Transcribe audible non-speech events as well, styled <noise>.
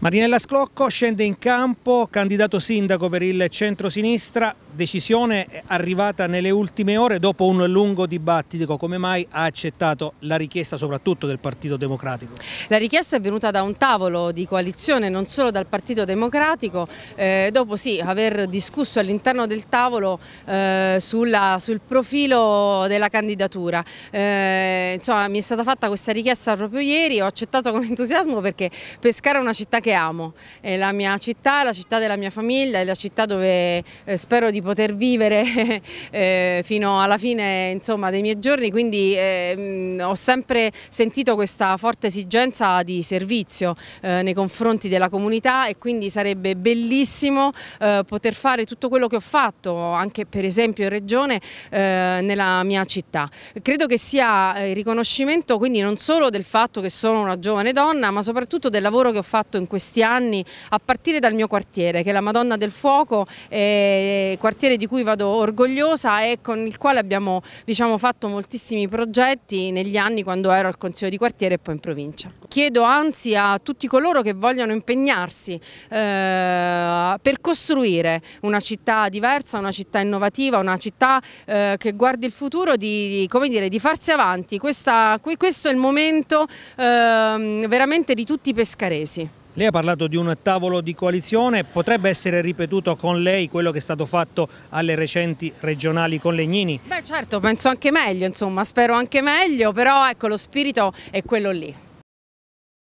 Marinella Sclocco scende in campo, candidato sindaco per il centro-sinistra, decisione arrivata nelle ultime ore dopo un lungo dibattito, come mai ha accettato la richiesta soprattutto del Partito Democratico? La richiesta è venuta da un tavolo di coalizione, non solo dal Partito Democratico, eh, dopo sì, aver discusso all'interno del tavolo eh, sulla, sul profilo della candidatura. Eh, insomma, mi è stata fatta questa richiesta proprio ieri, ho accettato con entusiasmo perché Pescara è una città che amo, è la mia città, la città della mia famiglia, è la città dove eh, spero di poter vivere <laughs> eh, fino alla fine insomma, dei miei giorni, quindi eh, ho sempre sentito questa forte esigenza di servizio eh, nei confronti della comunità e quindi sarebbe bellissimo eh, poter fare tutto quello che ho fatto, anche per esempio in Regione, eh, nella mia città. Credo che sia eh, il riconoscimento quindi non solo del fatto che sono una giovane donna, ma soprattutto del lavoro che ho fatto in questi anni, a partire dal mio quartiere, che è la Madonna del Fuoco, quartiere quartiere di cui vado orgogliosa e con il quale abbiamo diciamo, fatto moltissimi progetti negli anni quando ero al Consiglio di quartiere e poi in provincia. Chiedo anzi a tutti coloro che vogliono impegnarsi eh, per costruire una città diversa, una città innovativa, una città eh, che guardi il futuro di, dire, di farsi avanti. Questa, questo è il momento eh, veramente di tutti i pescaresi. Lei ha parlato di un tavolo di coalizione, potrebbe essere ripetuto con lei quello che è stato fatto alle recenti regionali con Legnini? Beh certo, penso anche meglio, insomma, spero anche meglio, però ecco lo spirito è quello lì.